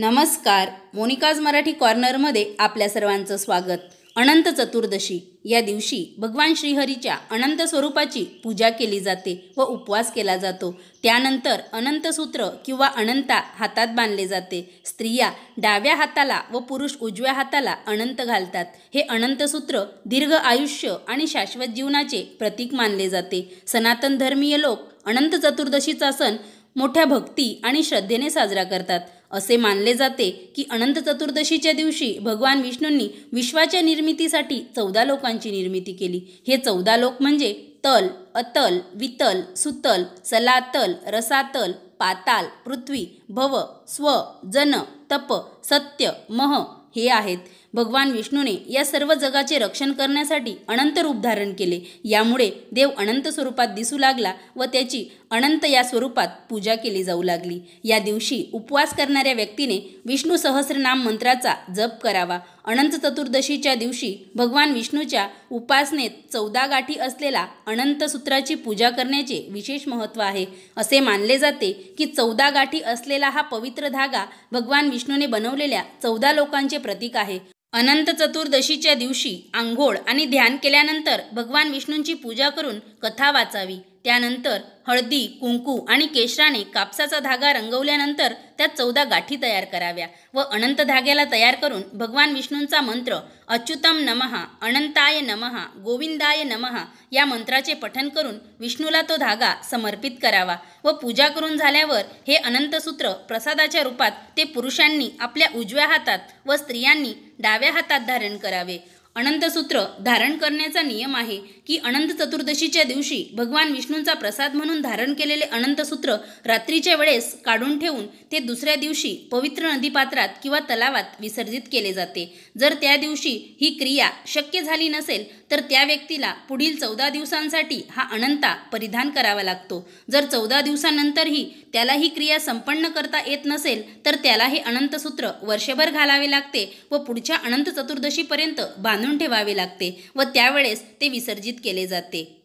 नमस्कार मोनिकाज मराठी कॉर्नरमध्ये आपल्या सर्वांचं स्वागत अनंत चतुर्दशी या दिवशी भगवान श्रीहरीच्या अनंत स्वरूपाची पूजा केली जाते व उपवास केला जातो त्यानंतर अनंतसूत्र किंवा अनंता हातात बांधले जाते स्त्रिया डाव्या हाताला व पुरुष उजव्या हाताला अनंत घालतात हे अनंतसूत्र दीर्घ आयुष्य आणि शाश्वत जीवनाचे प्रतीक मानले जाते सनातन धर्मीय लोक अनंत चतुर्दशीचा सण मोठ्या भक्ती आणि श्रद्धेने साजरा करतात असे मानले जाते की अनंत चतुर्दशीच्या दिवशी भगवान विष्णूंनी विश्वाच्या निर्मितीसाठी चौदा लोकांची निर्मिती केली हे चौदा लोक म्हणजे तल अतल वितल सुतल सलातल रसातल पाताल पृथ्वी भव स्व जन तप सत्य मह हे आहेत भगवान विष्णूने या सर्व जगाचे रक्षण करण्यासाठी अनंत रूप धारण केले यामुळे देव अनंत स्वरूपात दिसू लागला व त्याची अनंत या स्वरूपात पूजा केली जाऊ लागली या दिवशी उपवास करणाऱ्या व्यक्तीने विष्णू सहस्रनाम मंत्राचा जप करावा अनंत चतुर्दशीच्या दिवशी भगवान विष्णूच्या उपासनेत चौदा गाठी असलेला अनंत सूत्राची पूजा करण्याचे विशेष महत्त्व आहे असे मानले जाते की चौदा गाठी असलेला हा पवित्र धागा भगवान विष्णूने बनवलेल्या चौदा लोकांचे प्रतीक आहे अनंत चतुर्दशीच्या दिवशी आंघोळ आणि ध्यान केल्यानंतर भगवान विष्णूंची पूजा करून कथा वाचावी त्यानंतर हळदी कुंकू आणि केशराने कापसाचा धागा रंगवल्यानंतर त्यात चौदा गाठी तयार कराव्या व अनंत धाग्याला तयार करून भगवान विष्णूंचा मंत्र अच्युतम नमहा अनंताय नमहा गोविंदाय नमहा या मंत्राचे पठन करून विष्णूला तो धागा समर्पित करावा व पूजा करून झाल्यावर हे अनंतसूत्र प्रसादाच्या रूपात ते पुरुषांनी आपल्या उजव्या हातात व स्त्रियांनी डाव्या हातात धारण करावे अनंतसूत्र धारण करण्याचा नियम आहे की अनंत चतुर्दशीच्या दिवशी भगवान विष्णूंचा प्रसाद म्हणून धारण केलेले अनंतसूत्र रात्रीच्या वेळेस काढून ठेवून ते दुसऱ्या दिवशी पवित्र नदीपात्रात किंवा तलावात विसर्जित केले जाते जर त्या दिवशी ही क्रिया शक्य झाली नसेल तर त्या व्यक्तीला पुढील चौदा दिवसांसाठी हा अनंता परिधान करावा लागतो जर चौदा दिवसानंतरही त्याला ही क्रिया संपन्न करता येत नसेल तर त्याला हे अनंतसूत्र वर्षभर घालावे लागते व पुढच्या अनंत चतुर्दशीपर्यंत बांध बांधून ठेवावे लागते व त्यावेळेस ते विसर्जित केले जाते